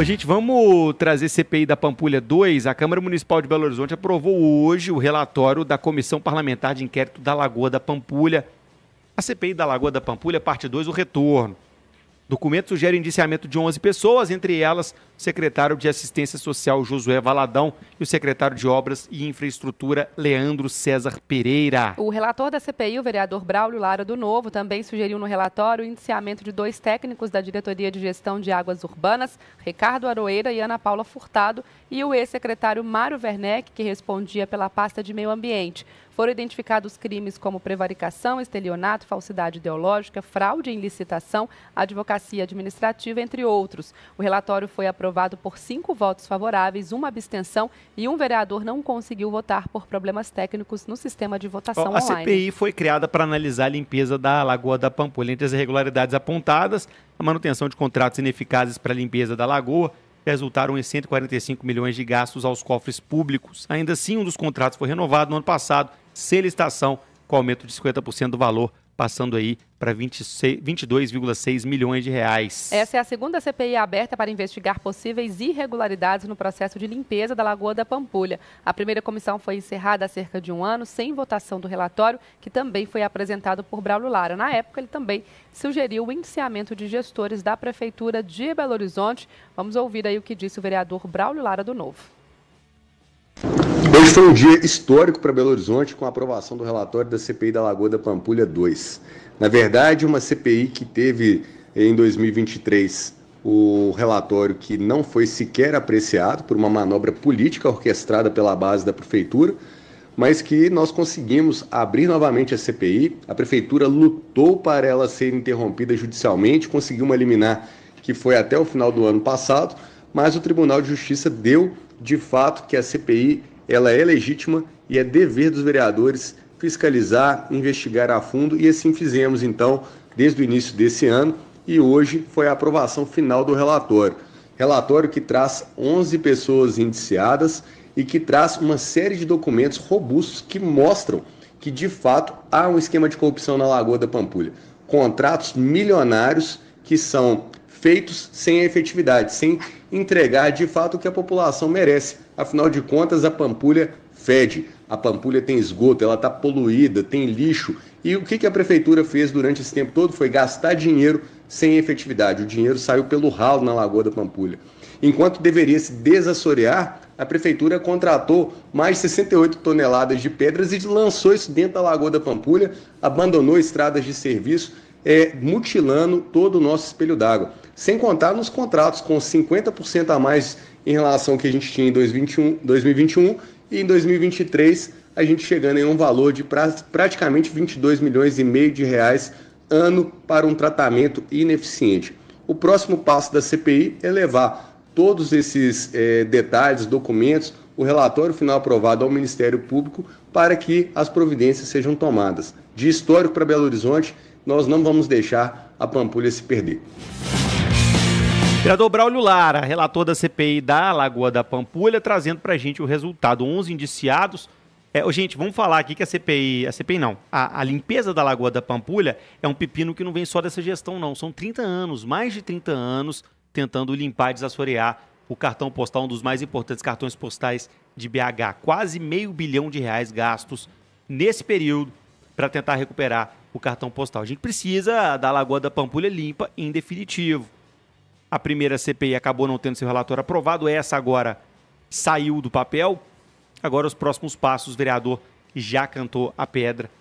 Ô, gente, vamos trazer CPI da Pampulha 2. A Câmara Municipal de Belo Horizonte aprovou hoje o relatório da Comissão Parlamentar de Inquérito da Lagoa da Pampulha. A CPI da Lagoa da Pampulha, parte 2, o retorno. Documento sugere indiciamento de 11 pessoas, entre elas secretário de Assistência Social Josué Valadão e o secretário de Obras e Infraestrutura Leandro César Pereira. O relator da CPI, o vereador Braulio Lara do Novo, também sugeriu no relatório o indiciamento de dois técnicos da Diretoria de Gestão de Águas Urbanas, Ricardo Aroeira e Ana Paula Furtado, e o ex-secretário Mário Werneck, que respondia pela pasta de Meio Ambiente. Foram identificados crimes como prevaricação, estelionato, falsidade ideológica, fraude em licitação, advocacia administrativa, entre outros. O relatório foi aprovado aprovado por cinco votos favoráveis, uma abstenção e um vereador não conseguiu votar por problemas técnicos no sistema de votação a online. A CPI foi criada para analisar a limpeza da Lagoa da Pampulha. Entre as irregularidades apontadas, a manutenção de contratos ineficazes para a limpeza da lagoa resultaram em 145 milhões de gastos aos cofres públicos. Ainda assim, um dos contratos foi renovado no ano passado, sem licitação, com aumento de 50% do valor passando aí para 22,6 milhões de reais. Essa é a segunda CPI aberta para investigar possíveis irregularidades no processo de limpeza da Lagoa da Pampulha. A primeira comissão foi encerrada há cerca de um ano, sem votação do relatório, que também foi apresentado por Braulio Lara. Na época, ele também sugeriu o indiciamento de gestores da Prefeitura de Belo Horizonte. Vamos ouvir aí o que disse o vereador Braulio Lara do Novo Hoje foi um dia histórico para Belo Horizonte com a aprovação do relatório da CPI da Lagoa da Pampulha 2. Na verdade, uma CPI que teve eh, em 2023 o relatório que não foi sequer apreciado por uma manobra política orquestrada pela base da prefeitura, mas que nós conseguimos abrir novamente a CPI. A prefeitura lutou para ela ser interrompida judicialmente, conseguiu uma liminar que foi até o final do ano passado, mas o Tribunal de Justiça deu de fato que a CPI ela é legítima e é dever dos vereadores fiscalizar, investigar a fundo e assim fizemos então desde o início desse ano e hoje foi a aprovação final do relatório. Relatório que traz 11 pessoas indiciadas e que traz uma série de documentos robustos que mostram que de fato há um esquema de corrupção na Lagoa da Pampulha. Contratos milionários que são feitos sem efetividade, sem entregar de fato o que a população merece. Afinal de contas, a Pampulha fede, a Pampulha tem esgoto, ela está poluída, tem lixo. E o que, que a prefeitura fez durante esse tempo todo foi gastar dinheiro sem efetividade. O dinheiro saiu pelo ralo na Lagoa da Pampulha. Enquanto deveria se desassorear, a prefeitura contratou mais 68 toneladas de pedras e lançou isso dentro da Lagoa da Pampulha, abandonou estradas de serviço, é, mutilando todo o nosso espelho d'água sem contar nos contratos com 50% a mais em relação ao que a gente tinha em 2021, 2021 e em 2023 a gente chegando em um valor de pra, praticamente 22 milhões e meio de reais ano para um tratamento ineficiente. O próximo passo da CPI é levar todos esses é, detalhes, documentos, o relatório final aprovado ao Ministério Público para que as providências sejam tomadas. De histórico para Belo Horizonte, nós não vamos deixar a Pampulha se perder. Vereador é Braulio Lara, relator da CPI da Lagoa da Pampulha, trazendo para a gente o resultado. 11 indiciados. É, gente, vamos falar aqui que a CPI, a CPI não, a, a, limpeza da Lagoa da Pampulha é um pepino que não vem só dessa gestão, não. São 30 anos, mais de 30 anos, tentando limpar e desassorear o cartão postal, um dos mais importantes cartões postais de BH. Quase meio bilhão de reais gastos nesse período para tentar recuperar o cartão postal. A gente precisa da Lagoa da Pampulha limpa em definitivo. A primeira CPI acabou não tendo seu relatório aprovado, essa agora saiu do papel. Agora os próximos passos, o vereador já cantou a pedra